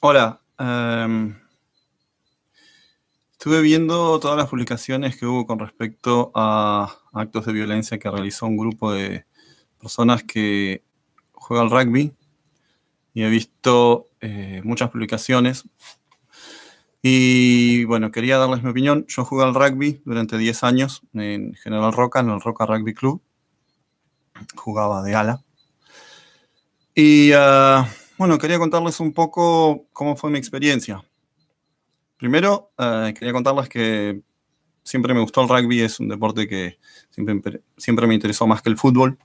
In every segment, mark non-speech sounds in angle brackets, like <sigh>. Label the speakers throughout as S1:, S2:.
S1: Hola. Em, estuve viendo todas las publicaciones que hubo con respecto a actos de violencia que realizó un grupo de personas que juega al rugby y he visto eh, muchas publicaciones. Y bueno, quería darles mi opinión. Yo jugué al rugby durante 10 años en General Roca, en el Roca Rugby Club. Jugaba de ala. Y ah, bueno, quería contarles un poco cómo fue mi experiencia. Primero, eh, quería contarles que siempre me gustó el rugby, es un deporte que siempre, siempre me interesó más que el fútbol,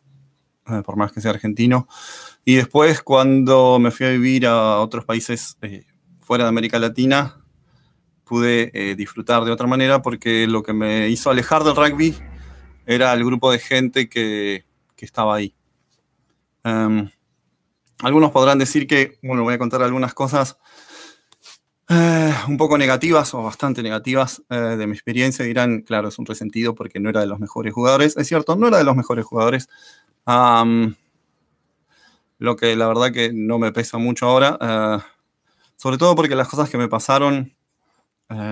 S1: eh, por más que sea argentino. Y después, cuando me fui a vivir a otros países eh, fuera de América Latina, pude disfrutar de otra manera porque lo que me hizo alejar del rugby era el grupo de gente que, que estaba ahí. Um, algunos podrán decir que, bueno, voy a contar algunas cosas eh, un poco negativas o bastante negativas eh, de mi experiencia. Dirán, claro, es un resentido porque no era de los mejores jugadores. Es cierto, no era de los mejores jugadores. lo que la verdad que no me pesa mucho ahora. Eh, sobre todo porque las cosas que me pasaron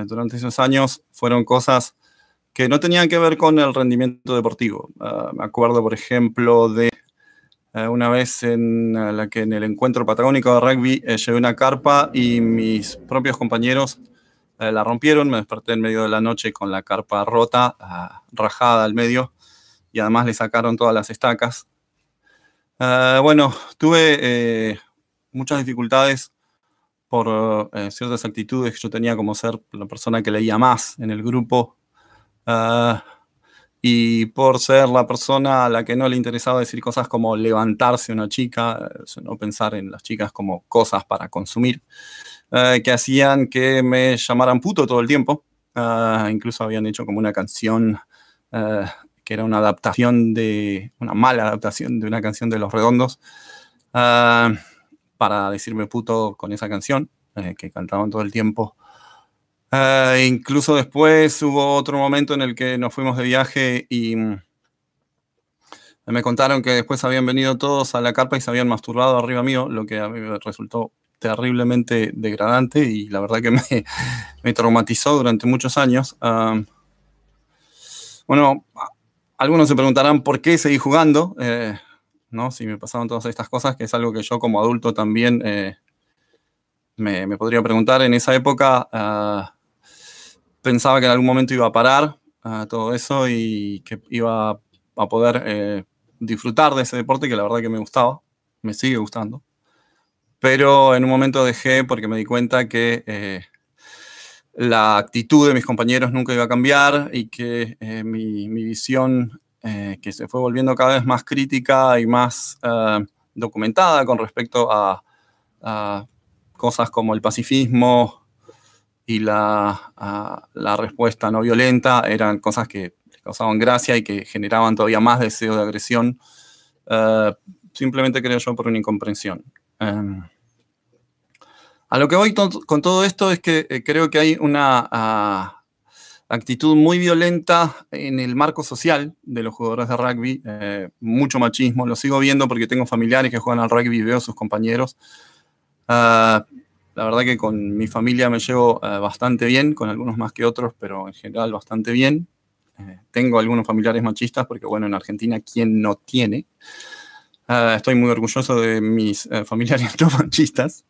S1: durante esos años fueron cosas que no tenían que ver con el rendimiento deportivo. me acuerdo, por ejemplo, de eh, una vez en, la que en el encuentro patagónico de rugby eh, llevé una carpa y mis propios compañeros eh, la rompieron. Me desperté en medio de la noche con la carpa rota, ah, rajada al medio y además le sacaron todas las estacas. bueno, tuve muchas dificultades por ciertas actitudes que yo tenía como ser la persona que leía más en el grupo y por ser la persona a la que no le interesaba decir cosas como levantarse una chica, no pensar en las chicas como cosas para consumir, eh, que hacían que me llamaran puto todo el tiempo. Ah, incluso habían hecho como una canción eh, que era una adaptación de, una mala adaptación de una canción de Los Redondos, ah, para decirme puto con esa canción, eh, que cantaban todo el tiempo. Ah, incluso después hubo otro momento en el que nos fuimos de viaje y me contaron que después habían venido todos a la carpa y se habían masturbado arriba mío, lo que a mí resultó terriblemente degradante y la verdad que me, <laughs> traumatizó durante muchos años. Ah, bueno, algunos se preguntarán por qué seguí jugando, eh, ¿no? Si me pasaron todas estas cosas, que es algo que yo como adulto también eh, me, podría preguntar. En esa época... Ah, pensaba que en algún momento iba a parar ah, todo eso y que iba a poder eh, disfrutar de ese deporte que la verdad que me gustaba, me sigue gustando. Pero en un momento dejé porque me di cuenta que eh, la actitud de mis compañeros nunca iba a cambiar y que eh, mi, visión, que se fue volviendo cada vez más crítica y más ah, documentada con respecto a, a cosas como el pacifismo, y la, respuesta no violenta eran cosas que causaban gracia y que generaban todavía más deseo de agresión, eh, simplemente creo yo por una incomprensión. Em, a lo que voy con todo esto es que eh, creo que hay una actitud muy violenta en el marco social de los jugadores de rugby, eh, mucho machismo, lo sigo viendo porque tengo familiares que juegan al rugby y veo a sus compañeros. La verdad que con mi familia me llevo eh, bastante bien, con algunos más que otros, pero en general bastante bien. Eh, tengo algunos familiares machistas porque, bueno, en Argentina, ¿quién no tiene? Eh, estoy muy orgulloso de mis familiares <laughs> machistas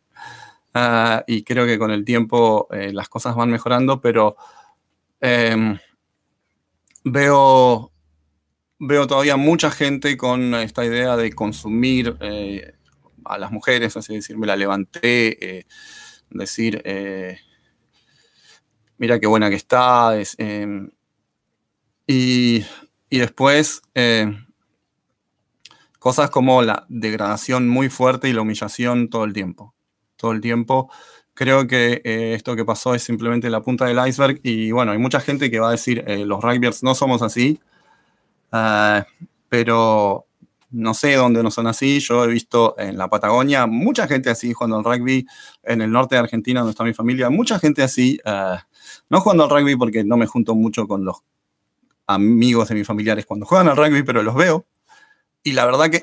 S1: y creo que con el tiempo las cosas van mejorando, pero em, veo, veo todavía mucha gente con esta idea de consumir a las mujeres, así decir, me la levanté, eh, decir, eh, mira qué buena que está. Em, y, después, em, cosas como la degradación muy fuerte y la humillación todo el tiempo. Todo el tiempo. Creo que eh, esto que pasó es simplemente la punta del iceberg y bueno, hay mucha gente que va a decir, los rugbyers no somos así, pero no sé dónde no son así. Yo he visto en la Patagonia mucha gente así jugando al rugby, en el norte de Argentina, donde está mi familia, mucha gente así, eh, no jugando al rugby porque no me junto mucho con los amigos de mis familiares cuando juegan al rugby, pero los veo. Y la verdad que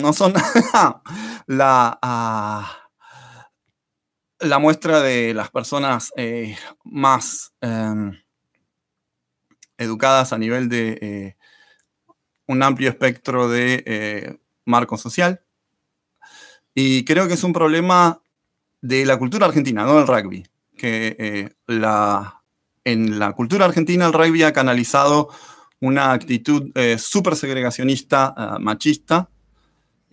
S1: <clears throat> no son <laughs> la, ah, la muestra de las personas eh, más em, educadas a nivel de... Eh, un amplio espectro de eh, marco social. Y creo que es un problema de la cultura argentina, no del rugby. Que eh, la, en la cultura argentina el rugby ha canalizado una actitud eh, súper segregacionista, machista.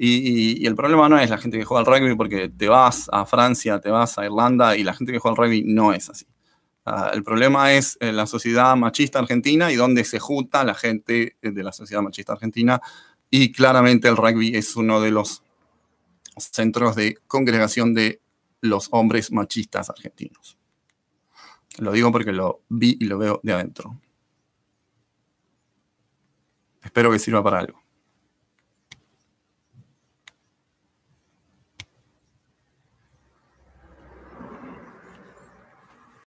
S1: Y, y, el problema no es la gente que juega al rugby porque te vas a Francia, te vas a Irlanda y la gente que juega al rugby no es así. Ah, el problema es eh, la sociedad machista argentina y donde se junta la gente eh, de la sociedad machista argentina. Y claramente el rugby es uno de los centros de congregación de los hombres machistas argentinos. Lo digo porque lo vi y lo veo de adentro. Espero que sirva para algo.